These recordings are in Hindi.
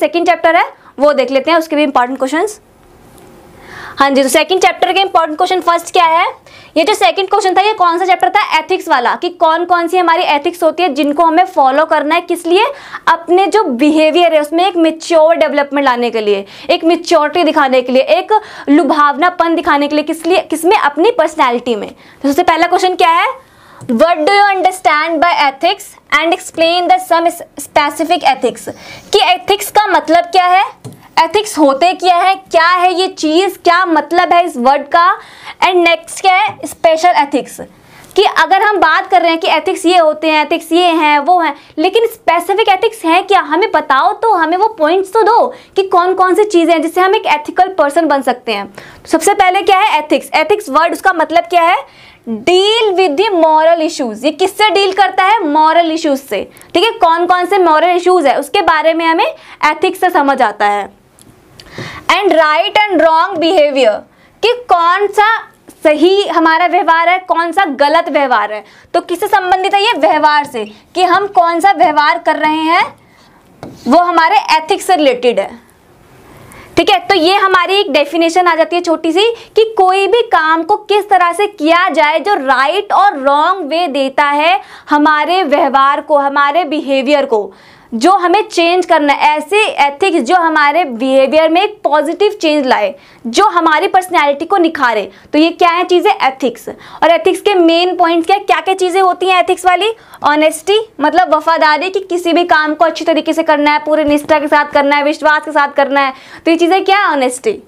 सेकेंड चैप्टर है वो देख लेते हैं उसके भी इंपॉर्टेंट क्वेश्चन हाँ जी तो सेकंड चैप्टर के इंपॉर्टेंट क्वेश्चन फर्स्ट क्या है ये जो सेकंड क्वेश्चन था ये कौन सा चैप्टर था एथिक्स वाला कि कौन कौन सी हमारी एथिक्स होती है जिनको हमें फॉलो करना है किस लिए अपने जो बिहेवियर है उसमें एक मिच्योर डेवलपमेंट लाने के लिए एक मिच्योरिटी दिखाने के लिए एक लुभावनापन दिखाने के लिए किस लिए किसमें अपनी पर्सनैलिटी में तो सबसे पहला क्वेश्चन क्या है what do you understand by ethics and explain the some specific ethics कि एथिक्स का मतलब क्या है एथिक्स होते क्या है क्या है ये चीज़ क्या मतलब है इस वर्ड का एंड नेक्स्ट क्या है स्पेशल एथिक्स कि अगर हम बात कर रहे हैं कि एथिक्स ये होते हैं एथिक्स ये हैं वो हैं लेकिन स्पेसिफिक एथिक्स हैं क्या हमें बताओ तो हमें वो पॉइंट्स तो दो कि कौन कौन सी चीज़ें हैं जिससे हम एक एथिकल पर्सन बन सकते हैं तो सबसे पहले क्या है एथिक्स एथिक्स वर्ड उसका मतलब क्या है डील विद मॉरल इश्यूज ये किससे डील करता है मॉरल इश्यूज से ठीक है कौन कौन से मॉरल इश्यूज है उसके बारे में हमें एथिक्स से समझ आता है and right and wrong behaviour कि कौन सा सही हमारा व्यवहार है कौन सा गलत व्यवहार है तो किससे संबंधित है ये व्यवहार से कि हम कौन सा व्यवहार कर रहे हैं वो हमारे एथिक्स से रिलेटेड है ठीक है तो ये हमारी एक डेफिनेशन आ जाती है छोटी सी कि कोई भी काम को किस तरह से किया जाए जो राइट और रॉन्ग वे देता है हमारे व्यवहार को हमारे बिहेवियर को जो हमें चेंज करना है ऐसे एथिक्स जो हमारे बिहेवियर में एक पॉजिटिव चेंज लाए जो हमारी पर्सनैलिटी को निखारे तो ये क्या है चीज़ें एथिक्स और एथिक्स के मेन पॉइंट्स क्या क्या क्या चीज़ें होती हैं एथिक्स वाली ऑनेस्टी मतलब वफादारी कि किसी भी काम को अच्छी तरीके से करना है पूरी निष्ठा के साथ करना है विश्वास के साथ करना है तो ये चीज़ें क्या है ऑनेस्टी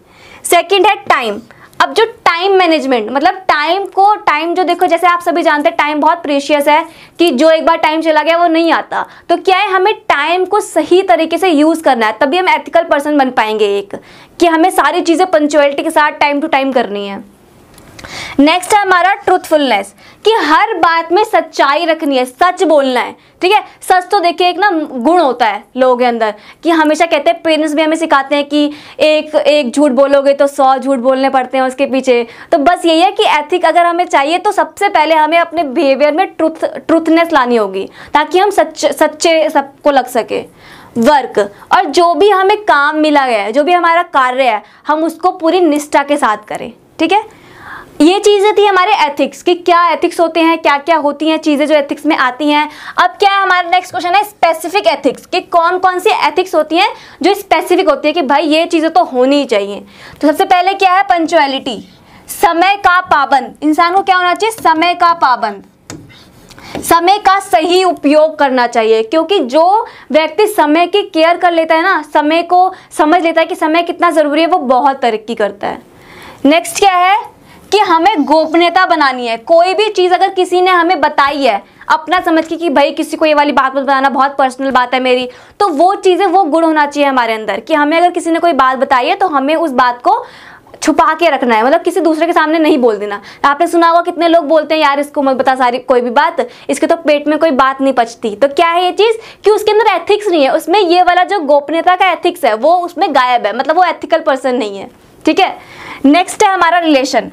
सेकेंड है टाइम अब जो टाइम मैनेजमेंट मतलब टाइम को टाइम जो देखो जैसे आप सभी जानते हैं टाइम बहुत प्रेशियस है कि जो एक बार टाइम चला गया वो नहीं आता तो क्या है हमें टाइम को सही तरीके से यूज़ करना है तभी हम एथिकल पर्सन बन पाएंगे एक कि हमें सारी चीज़ें पंचुअलिटी के साथ टाइम टू टाइम करनी है नेक्स्ट है हमारा ट्रूथफुलनेस कि हर बात में सच्चाई रखनी है सच बोलना है ठीक है सच तो देखिए एक ना गुण होता है लोगों के अंदर कि हमेशा कहते हैं पेरेंट्स भी हमें सिखाते हैं कि एक एक झूठ बोलोगे तो सौ झूठ बोलने पड़ते हैं उसके पीछे तो बस यही है कि एथिक अगर हमें चाहिए तो सबसे पहले हमें अपने बिहेवियर में ट्रूथ ट्रूथनेस लानी होगी ताकि हम सच सच्चे सबको लग सके वर्क और जो भी हमें काम मिला गया है जो भी हमारा कार्य है हम उसको पूरी निष्ठा के साथ करें ठीक है ये चीज़ें थी हमारे एथिक्स कि क्या एथिक्स होते हैं क्या क्या होती हैं चीज़ें जो एथिक्स में आती हैं अब क्या है हमारा नेक्स्ट क्वेश्चन है स्पेसिफिक एथिक्स कि कौन कौन सी एथिक्स होती हैं जो स्पेसिफिक होती है कि भाई ये चीज़ें तो होनी ही चाहिए तो सबसे पहले क्या है पंचुअलिटी समय का पाबंद इंसान को क्या होना चाहिए समय का पाबंद समय का सही उपयोग करना चाहिए क्योंकि जो व्यक्ति समय की केयर कर लेता है ना समय को समझ लेता है कि समय कितना ज़रूरी है वो बहुत तरक्की करता है नेक्स्ट क्या है कि हमें गोपनीयता बनानी है कोई भी चीज़ अगर किसी ने हमें बताई है अपना समझ के कि भाई किसी को ये वाली बात मत बताना बहुत पर्सनल बात है मेरी तो वो चीज़ें वो गुण होना चाहिए हमारे अंदर कि हमें अगर किसी ने कोई बात बताई है तो हमें उस बात को छुपा के रखना है मतलब किसी दूसरे के सामने नहीं बोल देना आपने सुना होगा कितने लोग बोलते हैं यार इसको मत बता सारी कोई भी बात इसके तो पेट में कोई बात नहीं पचती तो क्या है ये चीज़ कि उसके अंदर एथिक्स नहीं है उसमें ये वाला जो गोपनीयता का एथिक्स है वो उसमें गायब है मतलब वो एथिकल पर्सन नहीं है ठीक है नेक्स्ट है हमारा रिलेशन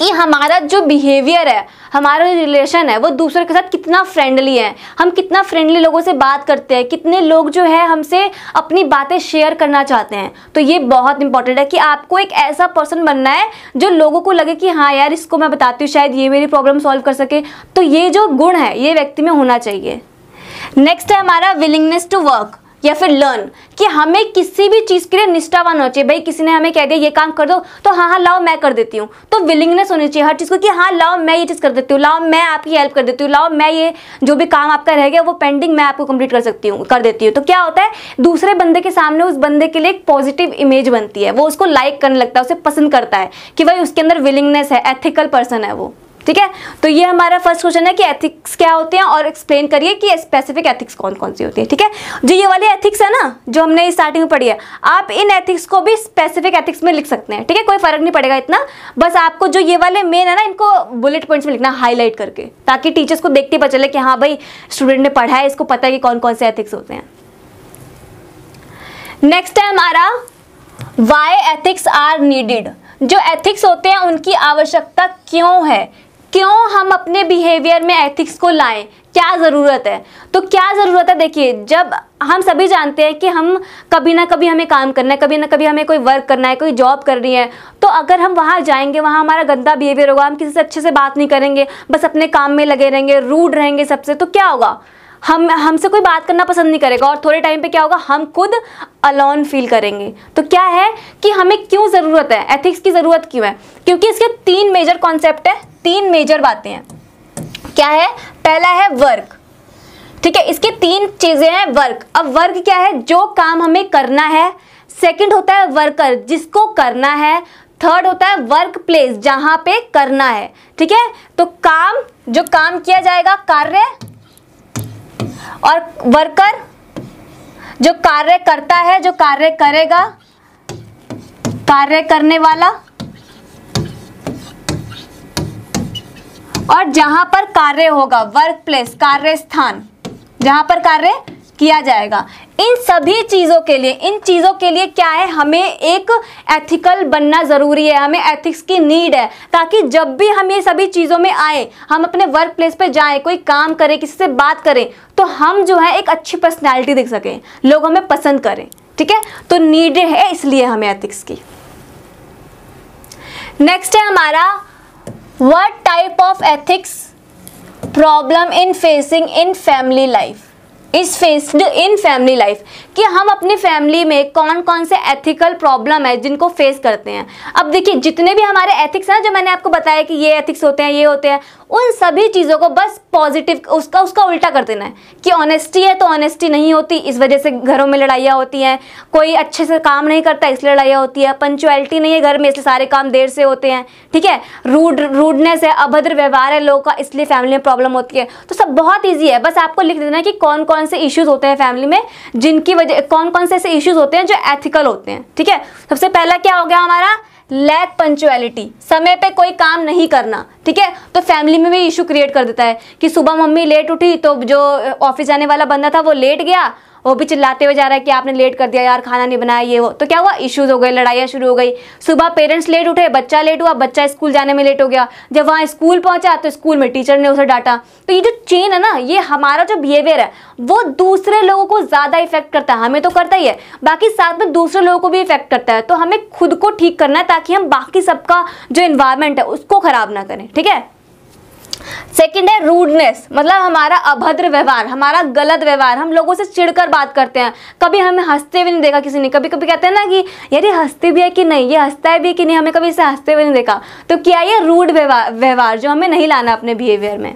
कि हमारा जो बिहेवियर है हमारा जो रिलेशन है वो दूसरे के साथ कितना फ्रेंडली है हम कितना फ्रेंडली लोगों से बात करते हैं कितने लोग जो है हमसे अपनी बातें शेयर करना चाहते हैं तो ये बहुत इंपॉर्टेंट है कि आपको एक ऐसा पर्सन बनना है जो लोगों को लगे कि हाँ यार इसको मैं बताती हूँ शायद ये मेरी प्रॉब्लम सॉल्व कर सके तो ये जो गुण है ये व्यक्ति में होना चाहिए नेक्स्ट है हमारा विलिंगनेस टू वर्क या फिर लर्न कि हमें किसी भी चीज़ के लिए निष्ठावान होना चाहिए भाई किसी ने हमें कह दिया ये काम कर दो तो हाँ हाँ लाओ मैं कर देती हूँ तो विलिंगनेस होनी चाहिए हर चीज़ को कि हाँ लाओ मैं ये चीज़ कर देती हूँ लाओ मैं आपकी हेल्प कर देती हूँ लाओ मैं ये जो भी काम आपका रह गया वो पेंडिंग मैं आपको कंप्लीट कर सकती हूँ कर देती हूँ तो क्या होता है दूसरे बंदे के सामने उस बंदे के लिए एक पॉजिटिव इमेज बनती है वो उसको लाइक करने लगता है उसे पसंद करता है कि भाई उसके अंदर विलिंगनेस है एथिकल पर्सन है वो ठीक है तो ये हमारा फर्स्ट क्वेश्चन है कि एथिक्स क्या होते हैं और एक्सप्लेन करिए कि स्पेसिफिक एथिक्स कौन कौन सी होती है ठीक है जो ये वाले एथिक्स है ना जो हमने स्टार्टिंग में पढ़ी है आप इन एथिक्स को भी स्पेसिफिक एथिक्स में लिख सकते हैं ठीक है कोई फर्क नहीं पड़ेगा इतना बस आपको जो ये वाले मेन है ना इनको बुलेट पॉइंट्स में लिखना हाईलाइट करके ताकि टीचर्स को देखते पता चले कि हाँ भाई स्टूडेंट ने पढ़ा है इसको पता है कि कौन कौन से एथिक्स होते हैं नेक्स्ट है हमारा वाई एथिक्स आर नीडेड जो एथिक्स होते हैं उनकी आवश्यकता क्यों है क्यों हम अपने बिहेवियर में एथिक्स को लाएं क्या ज़रूरत है तो क्या ज़रूरत है देखिए जब हम सभी जानते हैं कि हम कभी ना कभी हमें काम करना है कभी ना कभी हमें कोई वर्क करना है कोई जॉब करनी है तो अगर हम वहाँ जाएंगे वहाँ हमारा गंदा बिहेवियर होगा हम किसी से अच्छे से बात नहीं करेंगे बस अपने काम में लगे रहेंगे रूड रहेंगे सबसे तो क्या होगा हम हमसे कोई बात करना पसंद नहीं करेगा और थोड़े टाइम पे क्या होगा हम खुद अलोन फील करेंगे तो क्या है कि हमें क्यों ज़रूरत है एथिक्स की ज़रूरत क्यों है क्योंकि इसके तीन मेजर कॉन्सेप्ट है तीन मेजर बातें हैं क्या है पहला है वर्क ठीक है इसके तीन चीज़ें हैं वर्क अब वर्क क्या है जो काम हमें करना है सेकंड होता है वर्कर जिसको करना है थर्ड होता है वर्क प्लेस जहाँ पे करना है ठीक है तो काम जो काम किया जाएगा कार्य और वर्कर जो कार्य करता है जो कार्य करेगा कार्य करने वाला और जहां पर कार्य होगा वर्क प्लेस कार्य स्थान जहां पर कार्य किया जाएगा इन सभी चीज़ों के लिए इन चीज़ों के लिए क्या है हमें एक एथिकल बनना ज़रूरी है हमें एथिक्स की नीड है ताकि जब भी हम ये सभी चीज़ों में आए हम अपने वर्क प्लेस पर जाएँ कोई काम करें किसी से बात करें तो हम जो है एक अच्छी पर्सनैलिटी दिख सकें लोग हमें पसंद करें ठीक है तो नीड है इसलिए हमें एथिक्स की नेक्स्ट है हमारा what type of ethics problem in facing in family life is faced in family life कि हम अपनी फैमिली में कौन कौन से एथिकल प्रॉब्लम है जिनको फेस करते हैं अब देखिए जितने भी हमारे एथिक्स हैं जो मैंने आपको बताया कि ये एथिक्स होते हैं ये होते हैं उन सभी चीज़ों को बस पॉजिटिव उसका उसका उल्टा कर देना है कि ऑनेस्टी है तो ऑनेस्टी नहीं होती इस वजह से घरों में लड़ाइयाँ होती हैं कोई अच्छे से काम नहीं करता इसलिए लड़ाइयाँ होती है पंचुअलिटी नहीं है घर में इसलिए सारे काम देर से होते हैं ठीक है रूड रूडनेस है अभद्र व्यवहार है लोगों का इसलिए फैमिली में प्रॉब्लम होती है तो सब बहुत ईजी है बस आपको लिख देना है कि कौन कौन से इश्यूज़ होते हैं फैमिली में जिनकी वजह कौन कौन से ऐसे इश्यूज होते हैं जो एथिकल होते हैं ठीक है सबसे पहला क्या हो गया हमारा लैक पंचुअलिटी समय पे कोई काम नहीं करना ठीक है तो फैमिली में भी इशू क्रिएट कर देता है कि सुबह मम्मी लेट उठी तो जो ऑफिस जाने वाला बंदा था वो लेट गया वो भी चिल्लाते हुए जा रहा है कि आपने लेट कर दिया यार खाना नहीं बनाया ये वो तो क्या हुआ इश्यूज हो गए लड़ाइयाँ शुरू हो गई सुबह पेरेंट्स लेट उठे बच्चा लेट हुआ बच्चा स्कूल जाने में लेट हो गया जब वहाँ स्कूल पहुँचा तो स्कूल में टीचर ने उसे डांटा तो ये जो चेन है ना ये हमारा जो बिहेवियर है वो दूसरे लोगों को ज़्यादा इफेक्ट करता है हमें तो करता ही है बाकी साथ में दूसरे लोगों को भी इफेक्ट करता है तो हमें खुद को ठीक करना है ताकि हम बाकी सबका जो इन्वायरमेंट है उसको ख़राब ना करें ठीक है सेकेंड है रूडनेस मतलब हमारा अभद्र व्यवहार हमारा गलत व्यवहार हम लोगों से चिढ़कर बात करते हैं कभी हमें हंसते भी नहीं देखा किसी ने कभी कभी कहते हैं ना कि यार ये हंसते भी है कि नहीं ये हंसता है भी कि नहीं हमें कभी इसे हंसते हुए नहीं देखा तो क्या ये रूड व्यवहार जो हमें नहीं लाना अपने बिहेवियर में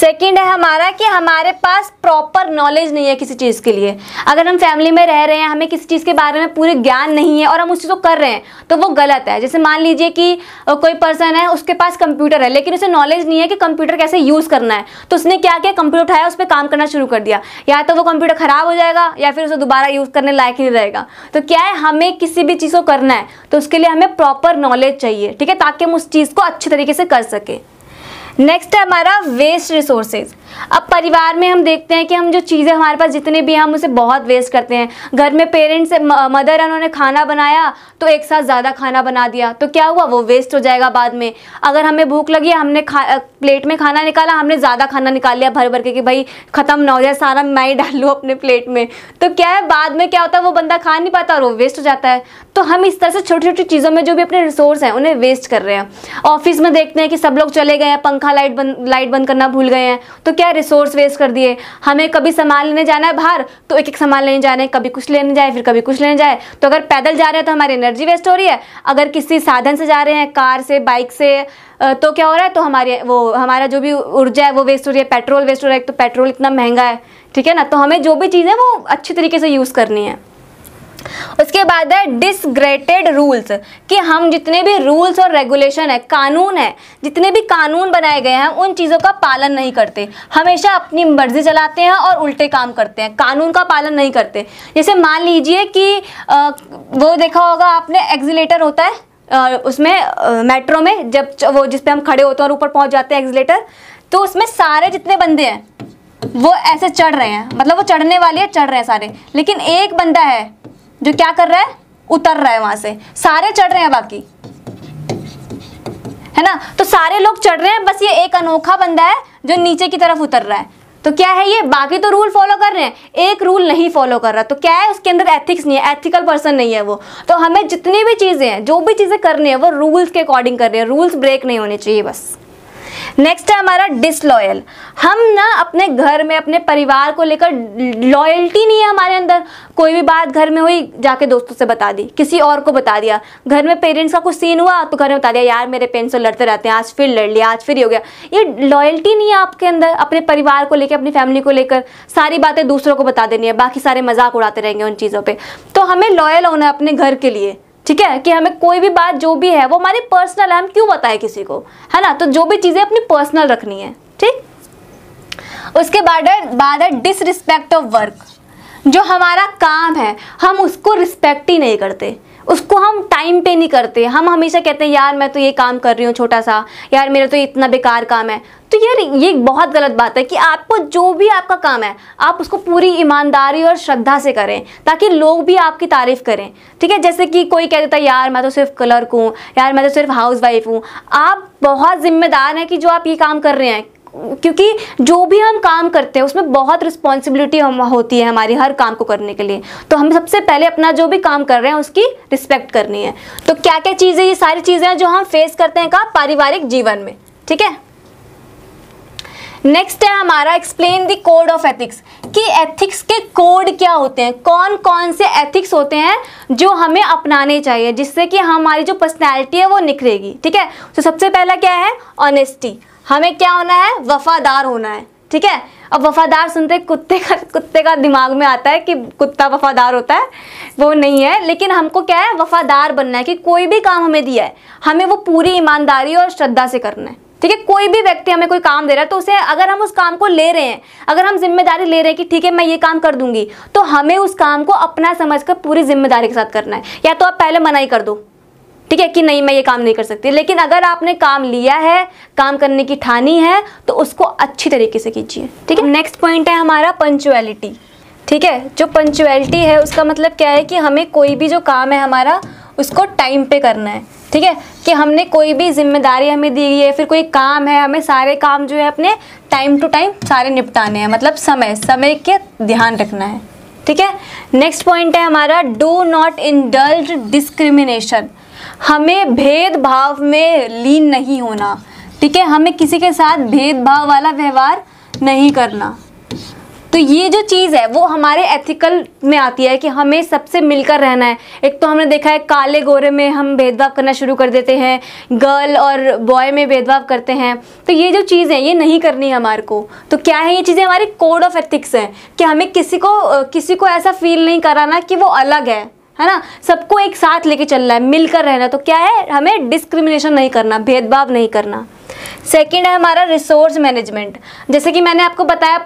सेकंड है हमारा कि हमारे पास प्रॉपर नॉलेज नहीं है किसी चीज़ के लिए अगर हम फैमिली में रह रहे हैं हमें किसी चीज़ के बारे में पूरे ज्ञान नहीं है और हम उस चीज़ को कर रहे हैं तो वो गलत है जैसे मान लीजिए कि कोई पर्सन है उसके पास कंप्यूटर है लेकिन उसे नॉलेज नहीं है कि कंप्यूटर कैसे यूज़ करना है तो उसने क्या किया कंप्यूटर उठाया उस पर काम करना शुरू कर दिया या तो वो कंप्यूटर ख़राब हो जाएगा या फिर उसे दोबारा यूज़ करने लायक ही नहीं रहेगा तो क्या है हमें किसी भी चीज़ को करना है तो उसके लिए हमें प्रॉपर नॉलेज चाहिए ठीक है ताकि हम उस चीज़ को अच्छे तरीके से कर सकें नेक्स्ट है हमारा वेस्ट रिसोर्सेज अब परिवार में हम देखते हैं कि हम जो चीज़ें हमारे पास जितने भी हैं हम उसे बहुत वेस्ट करते हैं घर में पेरेंट्स मदर है उन्होंने खाना बनाया तो एक साथ ज़्यादा खाना बना दिया तो क्या हुआ वो वेस्ट हो जाएगा बाद में अगर हमें भूख लगी हमने खा प्लेट में खाना निकाला हमने ज़्यादा खाना निकाल लिया भर भर के कि भाई ख़त्म ना हो जाए सारा मैं ही डाल लूँ अपने प्लेट में तो क्या है बाद में क्या होता है वो बंदा खा नहीं पाता और वो वेस्ट हो जाता है तो हम इस तरह से छोटी छोटी चीज़ों में जो भी अपने रिसोर्स हैं उन्हें वेस्ट कर रहे हैं ऑफिस में देखते हैं कि सब लोग चले गए हैं पंखा पंखा लाइट बंद लाइट बंद करना भूल गए हैं तो क्या रिसोर्स वेस्ट कर दिए हमें कभी सामान लेने जाना है बाहर तो एक एक सामान लेने जाने कभी कुछ लेने जाए फिर कभी कुछ लेने जाए तो अगर पैदल जा रहे हैं तो हमारी एनर्जी वेस्ट हो रही है अगर किसी साधन से जा रहे हैं कार से बाइक से तो क्या हो रहा है तो हमारे वो हमारा जो भी ऊर्जा है वो वेस्ट हो रही है पेट्रोल वेस्ट हो रहा है तो पेट्रोल इतना महंगा है ठीक है ना तो हमें जो भी चीज़ है वो अच्छे तरीके से यूज़ करनी है उसके बाद है डिसग्रेटेड रूल्स कि हम जितने भी रूल्स और रेगुलेशन है कानून है जितने भी कानून बनाए गए हैं उन चीज़ों का पालन नहीं करते हमेशा अपनी मर्जी चलाते हैं और उल्टे काम करते हैं कानून का पालन नहीं करते जैसे मान लीजिए कि आ, वो देखा होगा आपने एक्जिलेटर होता है आ, उसमें मेट्रो में जब वो जिस पर हम खड़े होते हैं और ऊपर पहुंच जाते हैं एक्जिलेटर तो उसमें सारे जितने बंदे हैं वो ऐसे चढ़ रहे हैं मतलब वो चढ़ने वाले हैं चढ़ रहे हैं सारे लेकिन एक बंदा है जो क्या कर रहा है उतर रहा है वहां से सारे चढ़ रहे हैं बाकी है ना तो सारे लोग चढ़ रहे हैं बस ये एक अनोखा बंदा है जो नीचे की तरफ उतर रहा है तो क्या है ये बाकी तो रूल फॉलो कर रहे हैं एक रूल नहीं फॉलो कर रहा तो क्या है उसके अंदर एथिक्स नहीं है एथिकल पर्सन नहीं है वो तो हमें जितनी भी चीज़ें हैं जो भी चीज़ें करनी है वो रूल्स के अकॉर्डिंग कर रहे हैं रूल्स ब्रेक नहीं होने चाहिए बस नेक्स्ट है हमारा डिसलॉयल हम ना अपने घर में अपने परिवार को लेकर लॉयल्टी नहीं है हमारे अंदर कोई भी बात घर में हुई जाके दोस्तों से बता दी किसी और को बता दिया घर में पेरेंट्स का कुछ सीन हुआ तो घर में बता दिया यार मेरे पेरेंट्स से तो लड़ते रहते हैं आज फिर लड़ लिया आज फिर ये हो गया ये लॉयल्टी नहीं है आपके अंदर अपने परिवार को लेकर अपनी फैमिली को लेकर सारी बातें दूसरों को बता देनी है बाकी सारे मजाक उड़ाते रहेंगे उन चीज़ों पर तो हमें लॉयल होना है अपने घर के लिए ठीक है कि हमें कोई भी बात जो भी है वो हमारी पर्सनल है हम क्यों बताएं किसी को है ना तो जो भी चीज़ें अपनी पर्सनल रखनी है ठीक उसके बाद बाद है डिसरिस्पेक्ट ऑफ वर्क जो हमारा काम है हम उसको रिस्पेक्ट ही नहीं करते उसको हम टाइम पे नहीं करते हम हमेशा कहते हैं यार मैं तो ये काम कर रही हूँ छोटा सा यार मेरा तो इतना बेकार काम है तो यार ये बहुत गलत बात है कि आपको जो भी आपका काम है आप उसको पूरी ईमानदारी और श्रद्धा से करें ताकि लोग भी आपकी तारीफ़ करें ठीक है जैसे कि कोई कह देता है यार मैं तो सिर्फ क्लर्क हूँ यार मैं तो सिर्फ हाउस वाइफ हूँ आप बहुत ज़िम्मेदार हैं कि जो आप ये काम कर रहे हैं क्योंकि जो भी हम काम करते हैं उसमें बहुत रिस्पॉन्सिबिलिटी हम होती है हमारी हर काम को करने के लिए तो हम सबसे पहले अपना जो भी काम कर रहे हैं उसकी रिस्पेक्ट करनी है तो क्या क्या चीज़ें ये सारी चीज़ें हैं जो हम फेस करते हैं कहा पारिवारिक जीवन में ठीक है नेक्स्ट है हमारा explain the code of ethics कि एथिक्स के कोड क्या होते हैं कौन कौन से एथिक्स होते हैं जो हमें अपनाने चाहिए जिससे कि हमारी जो पर्सनैलिटी है वो निखरेगी ठीक है तो सबसे पहला क्या है ऑनेस्टी हमें क्या होना है वफादार होना है ठीक है अब वफादार सुनते कुत्ते का कुत्ते का दिमाग में आता है कि कुत्ता वफादार होता है वो नहीं है लेकिन हमको क्या है वफादार बनना है कि कोई भी काम हमें दिया है हमें वो पूरी ईमानदारी और श्रद्धा से करना है ठीक है कोई भी व्यक्ति हमें कोई काम दे रहा है तो उसे अगर हम उस काम को ले रहे हैं अगर हम जिम्मेदारी ले रहे हैं कि ठीक है मैं ये काम कर दूंगी तो हमें उस काम को अपना समझकर पूरी जिम्मेदारी के साथ करना है या तो आप पहले मना ही कर दो ठीक है कि नहीं मैं ये काम नहीं कर सकती लेकिन अगर आपने काम लिया है काम करने की ठानी है तो उसको अच्छी तरीके से कीजिए ठीक है नेक्स्ट पॉइंट है हमारा पंचुअलिटी ठीक है जो पंचुअलिटी है उसका मतलब क्या है कि हमें कोई भी जो काम है हमारा उसको टाइम पे करना है ठीक है कि हमने कोई भी जिम्मेदारी हमें दी गई है फिर कोई काम है हमें सारे काम जो है अपने टाइम टू टाइम सारे निपटाने हैं मतलब समय समय के ध्यान रखना है ठीक है नेक्स्ट पॉइंट है हमारा डू नॉट इंडल्ज डिस्क्रिमिनेशन हमें भेदभाव में लीन नहीं होना ठीक है हमें किसी के साथ भेदभाव वाला व्यवहार नहीं करना तो ये जो चीज़ है वो हमारे एथिकल में आती है कि हमें सबसे मिलकर रहना है एक तो हमने देखा है काले गोरे में हम भेदभाव करना शुरू कर देते हैं गर्ल और बॉय में भेदभाव करते हैं तो ये जो चीज़ है ये नहीं करनी है हमारे को तो क्या है ये चीज़ें हमारे कोड ऑफ एथिक्स हैं कि हमें किसी को किसी को ऐसा फील नहीं कराना कि वो अलग है है ना सबको एक साथ लेके चलना है मिलकर रहना तो क्या है हमें डिस्क्रिमिनेशन नहीं करना भेदभाव नहीं करना सेकेंड है हमारा रिसोर्स मैनेजमेंट जैसे कि मैंने आपको बताया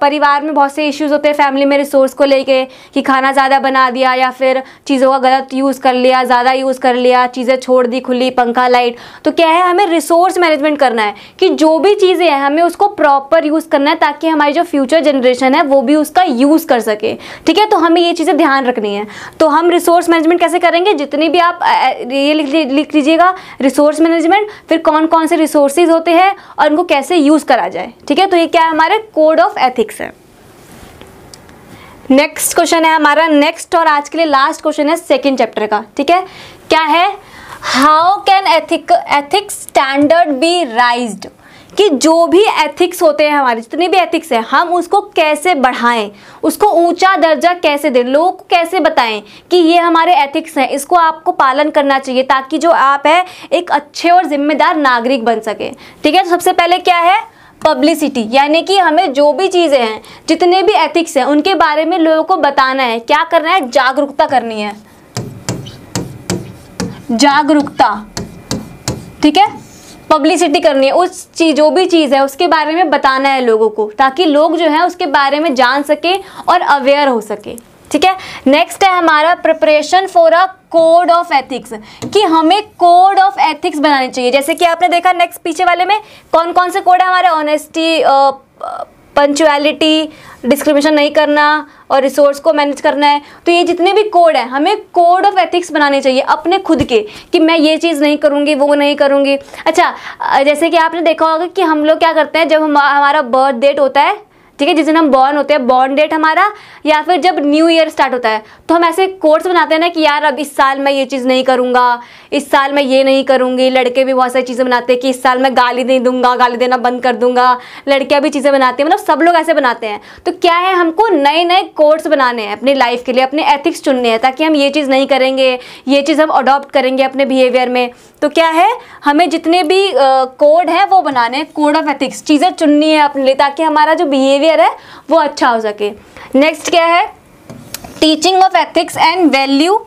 परिवार में बहुत से इश्यूज होते हैं फैमिली में रिसोर्स को लेके कि खाना ज़्यादा बना दिया या फिर चीज़ों का गलत यूज़ कर लिया ज़्यादा यूज़ कर लिया चीज़ें छोड़ दी खुली पंखा लाइट तो क्या है हमें रिसोर्स मैनेजमेंट करना है कि जो भी चीज़ें हैं हमें उसको प्रॉपर यूज़ करना है ताकि हमारी जो फ्यूचर जनरेशन है वो भी उसका यूज़ कर सके ठीक है तो हमें ये चीज़ें ध्यान रखनी है तो हम रिसोर्स मैनेजमेंट कैसे करेंगे जितनी भी आप ये लिख लीजिएगा रिसोर्स मैनेजमेंट फिर कौन कौन से रिसोर्सेज होते होते हैं और उनको कैसे यूज़ करा जाए ठीक है तो ये क्या है हमारे कोड ऑफ एथिक्स है नेक्स्ट क्वेश्चन है हमारा नेक्स्ट और आज के लिए लास्ट क्वेश्चन है सेकेंड चैप्टर का ठीक है क्या है how can ethic ethics standard be raised कि जो भी एथिक्स होते हैं हमारे जितने भी एथिक्स हैं हम उसको कैसे बढ़ाएं उसको ऊंचा दर्जा कैसे दें लोगों को कैसे बताएं कि ये हमारे एथिक्स हैं इसको आपको पालन करना चाहिए ताकि जो आप है एक अच्छे और जिम्मेदार नागरिक बन सके ठीक है तो सबसे पहले क्या है पब्लिसिटी यानी कि हमें जो भी चीज़ें हैं जितने भी एथिक्स हैं उनके बारे में लोगों को बताना है क्या करना है जागरूकता करनी है जागरूकता ठीक है पब्लिसिटी करनी है उस चीज जो भी चीज़ है उसके बारे में बताना है लोगों को ताकि लोग जो है उसके बारे में जान सके और अवेयर हो सके ठीक है नेक्स्ट है हमारा preparation for a code of ethics कि हमें कोड ऑफ एथिक्स बनाने चाहिए जैसे कि आपने देखा नेक्स्ट पीछे वाले में कौन कौन से कोड है हमारे ऑनेस्टी पंचुअलिटी डिस्क्रिमिनेशन नहीं करना और रिसोर्स को मैनेज करना है तो ये जितने भी कोड हैं हमें कोड ऑफ एथिक्स बनाने चाहिए अपने खुद के कि मैं ये चीज़ नहीं करूँगी वो नहीं करूँगी अच्छा जैसे कि आपने देखा होगा कि हम लोग क्या करते हैं जब हम हमारा बर्थ डेट होता है ठीक है जिस दिन हम बॉर्न होते हैं बॉर्न डेट हमारा या फिर जब न्यू ईयर स्टार्ट होता है तो हम ऐसे कोर्स बनाते हैं ना कि यार अब इस साल मैं ये चीज़ नहीं करूँगा इस साल मैं ये नहीं करूँगी लड़के भी बहुत सारी चीज़ें बनाते हैं कि इस साल मैं गाली नहीं दूंगा गाली देना बंद कर दूंगा लड़कियाँ भी चीज़ें बनाती हैं मतलब सब लोग ऐसे बनाते हैं तो क्या है हमको नए नए कोर्स बनाने हैं अपनी लाइफ के लिए अपने एथिक्स चुनने हैं ताकि हम ये चीज़ नहीं करेंगे ये चीज़ हम अडॉप्ट करेंगे अपने बिहेवियर में तो क्या है हमें जितने भी कोड है वो बनाने कोड ऑफ एथिक्स चीज़ें चुननी है अपने लिए ताकि हमारा जो बिहेवियर बिहेवियर है वो अच्छा हो सके नेक्स्ट क्या है teaching of ethics and value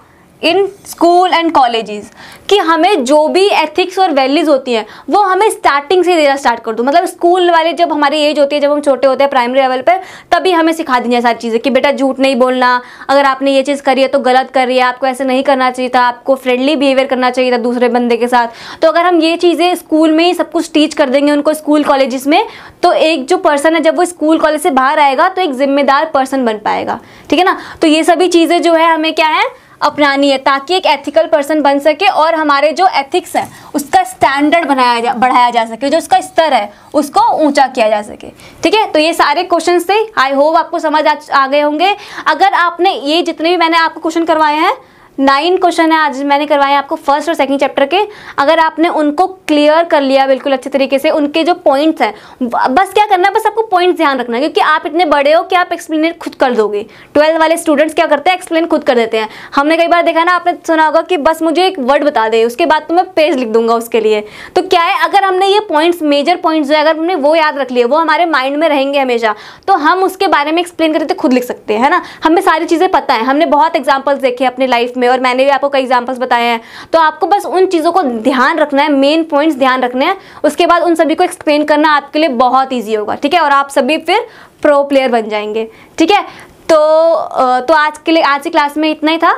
in school and colleges कि हमें जो भी एथिक्स और वैल्यूज़ होती हैं वो हमें स्टार्टिंग से देना स्टार्ट कर दूँ मतलब स्कूल वाले जब हमारी एज होती है जब हम छोटे होते हैं प्राइमरी लेवल पर तभी हमें सिखा दी जाए सारी चीज़ें कि बेटा झूठ नहीं बोलना अगर आपने ये चीज़ करी है तो गलत कर रही है आपको ऐसे नहीं करना चाहिए था आपको फ्रेंडली बिहेवियर करना चाहिए था दूसरे बंदे के साथ तो अगर हम ये चीज़ें स्कूल में ही सब कुछ टीच कर देंगे उनको स्कूल कॉलेज में तो एक जो पर्सन है जब वो स्कूल कॉलेज से बाहर आएगा तो एक जिम्मेदार पर्सन बन पाएगा ठीक है ना तो ये सभी चीज़ें जो है हमें क्या है अपनानी है ताकि एक एथिकल पर्सन बन सके और हमारे जो एथिक्स हैं उसका स्टैंडर्ड बनाया जा बढ़ाया जा सके जो उसका स्तर है उसको ऊंचा किया जा सके ठीक है तो ये सारे क्वेश्चन थे आई होप आपको समझ आ, आ गए होंगे अगर आपने ये जितने भी मैंने आपको क्वेश्चन करवाए हैं नाइन क्वेश्चन है आज मैंने करवाए आपको फर्स्ट और सेकंड चैप्टर के अगर आपने उनको क्लियर कर लिया बिल्कुल अच्छे तरीके से उनके जो पॉइंट्स हैं बस क्या करना है बस आपको पॉइंट्स ध्यान रखना है क्योंकि आप इतने बड़े हो कि आप एक्सप्लेन खुद कर दोगे ट्वेल्थ वाले स्टूडेंट्स क्या करते हैं एक्सप्लेन खुद कर देते हैं हमने कई बार देखा ना आपने सुना होगा कि बस मुझे एक वर्ड बता दे उसके बाद तो मैं पेज लिख दूंगा उसके लिए तो क्या है अगर हमने ये पॉइंट्स मेजर पॉइंट्स जो है अगर हमने वो याद रख लिया वो हमारे माइंड में रहेंगे हमेशा तो हम उसके बारे में एक्सप्लेन करते तो खुद लिख सकते हैं ना हमें सारी चीज़ें पता है हमने बहुत एग्जाम्पल्स देखे अपने लाइफ में हैं और मैंने भी आपको कई एग्जाम्पल्स बताए हैं तो आपको बस उन चीज़ों को ध्यान रखना है मेन पॉइंट्स ध्यान रखने हैं उसके बाद उन सभी को एक्सप्लेन करना आपके लिए बहुत ईजी होगा ठीक है और आप सभी फिर प्रो प्लेयर बन जाएंगे ठीक है तो तो आज के लिए आज की क्लास में इतना ही था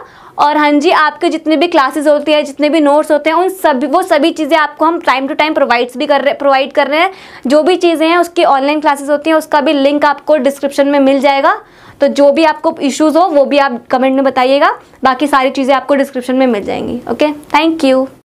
और हाँ जी आपके जितने भी क्लासेस होती है जितने भी नोट्स होते हैं उन सभी वो सभी चीज़ें आपको हम टाइम टू टाइम प्रोवाइड्स भी कर रहे प्रोवाइड कर रहे हैं जो भी चीज़ें हैं उसकी ऑनलाइन क्लासेस होती हैं उसका भी लिंक आपको डिस्क्रिप्शन में मिल जाएगा तो जो भी आपको इश्यूज़ हो वो भी आप कमेंट में बताइएगा बाकी सारी चीज़ें आपको डिस्क्रिप्शन में मिल जाएंगी ओके थैंक यू